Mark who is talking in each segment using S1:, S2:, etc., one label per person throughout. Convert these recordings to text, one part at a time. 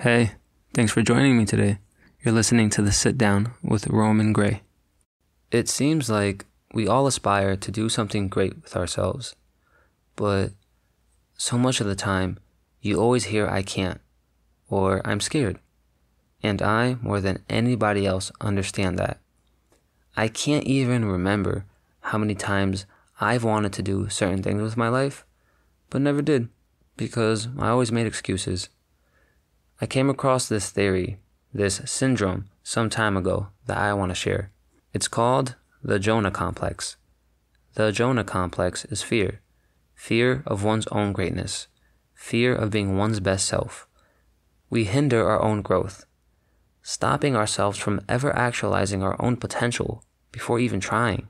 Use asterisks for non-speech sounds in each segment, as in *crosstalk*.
S1: Hey, thanks for joining me today. You're listening to The Sit Down with Roman Gray. It seems like we all aspire to do something great with ourselves, but so much of the time, you always hear I can't or I'm scared. And I, more than anybody else, understand that. I can't even remember how many times I've wanted to do certain things with my life, but never did because I always made excuses I came across this theory, this syndrome, some time ago that I want to share. It's called the Jonah complex. The Jonah complex is fear fear of one's own greatness, fear of being one's best self. We hinder our own growth, stopping ourselves from ever actualizing our own potential before even trying.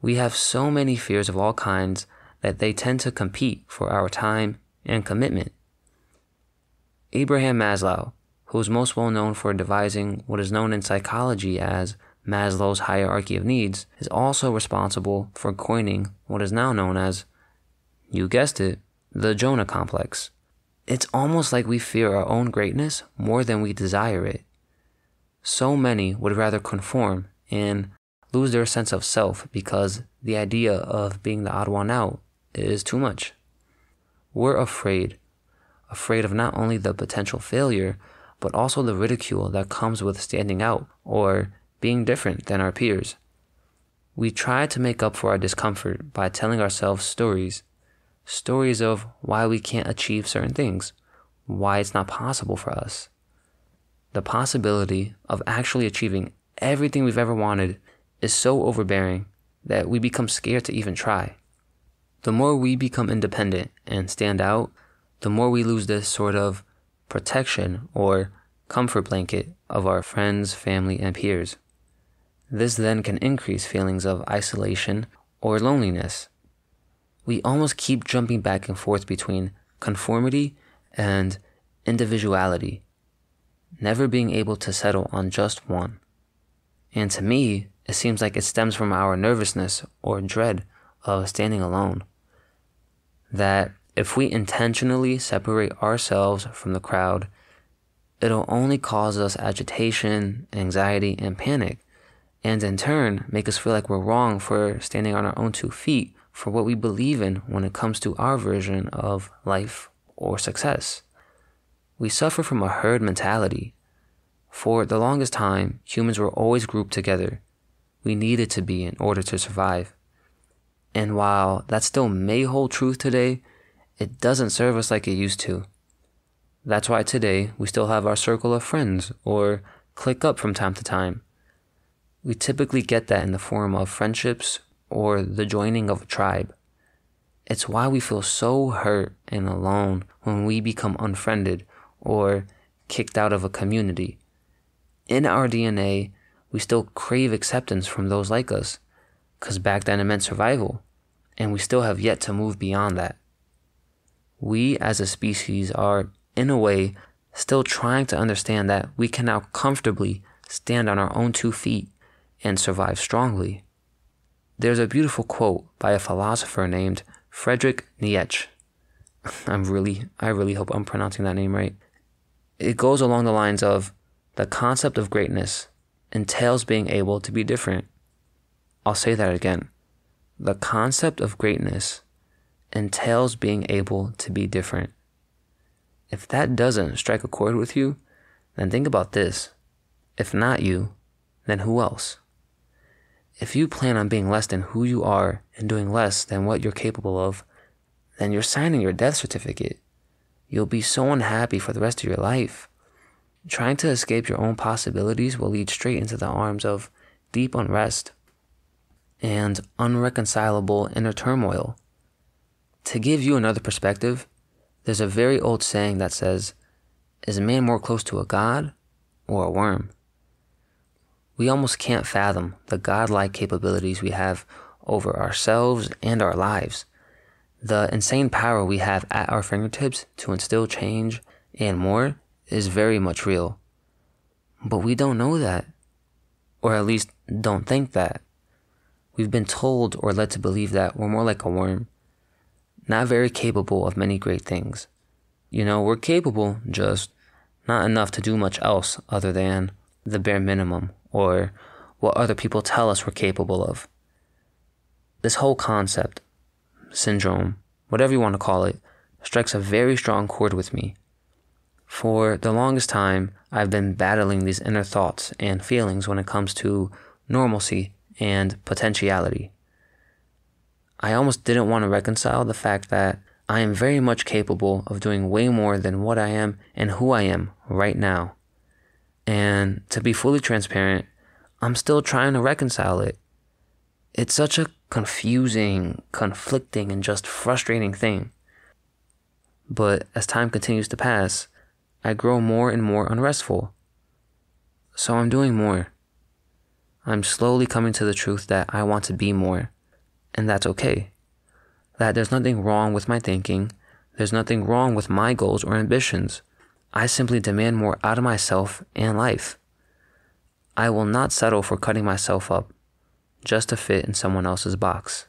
S1: We have so many fears of all kinds that they tend to compete for our time and commitment. Abraham Maslow, who is most well known for devising what is known in psychology as Maslow's hierarchy of needs, is also responsible for coining what is now known as, you guessed it, the Jonah complex. It's almost like we fear our own greatness more than we desire it. So many would rather conform and lose their sense of self because the idea of being the odd one out is too much. We're afraid afraid of not only the potential failure, but also the ridicule that comes with standing out or being different than our peers. We try to make up for our discomfort by telling ourselves stories stories of why we can't achieve certain things, why it's not possible for us. The possibility of actually achieving everything we've ever wanted is so overbearing that we become scared to even try. The more we become independent and stand out, the more we lose this sort of protection or comfort blanket of our friends, family, and peers. This then can increase feelings of isolation or loneliness. We almost keep jumping back and forth between conformity and individuality, never being able to settle on just one. And to me, it seems like it stems from our nervousness or dread of standing alone. That if we intentionally separate ourselves from the crowd, it'll only cause us agitation, anxiety, and panic, and in turn make us feel like we're wrong for standing on our own two feet for what we believe in when it comes to our version of life or success. We suffer from a herd mentality. For the longest time, humans were always grouped together. We needed to be in order to survive. And while that still may hold truth today, it doesn't serve us like it used to. That's why today we still have our circle of friends or click up from time to time. We typically get that in the form of friendships or the joining of a tribe. It's why we feel so hurt and alone when we become unfriended or kicked out of a community. In our DNA, we still crave acceptance from those like us, because back then it meant survival, and we still have yet to move beyond that we as a species are, in a way, still trying to understand that we can now comfortably stand on our own two feet and survive strongly. There's a beautiful quote by a philosopher named Friedrich Nietzsche. *laughs* I'm really, I really hope I'm pronouncing that name right. It goes along the lines of the concept of greatness entails being able to be different. I'll say that again. The concept of greatness entails being able to be different. If that doesn't strike a chord with you, then think about this. If not you, then who else? If you plan on being less than who you are and doing less than what you're capable of, then you're signing your death certificate. You'll be so unhappy for the rest of your life. Trying to escape your own possibilities will lead straight into the arms of deep unrest and unreconcilable inner turmoil. To give you another perspective, there's a very old saying that says, Is a man more close to a god or a worm? We almost can't fathom the godlike capabilities we have over ourselves and our lives, the insane power we have at our fingertips to instill change and more is very much real. But we don't know that, or at least don't think that. We've been told or led to believe that we're more like a worm not very capable of many great things. You know, we're capable, just not enough to do much else other than the bare minimum or what other people tell us we're capable of. This whole concept, syndrome, whatever you want to call it, strikes a very strong chord with me. For the longest time, I've been battling these inner thoughts and feelings when it comes to normalcy and potentiality. I almost didn't want to reconcile the fact that I am very much capable of doing way more than what I am and who I am right now. And to be fully transparent, I'm still trying to reconcile it. It's such a confusing, conflicting, and just frustrating thing. But as time continues to pass, I grow more and more unrestful. So I'm doing more. I'm slowly coming to the truth that I want to be more and that's okay. That there's nothing wrong with my thinking, there's nothing wrong with my goals or ambitions. I simply demand more out of myself and life. I will not settle for cutting myself up just to fit in someone else's box.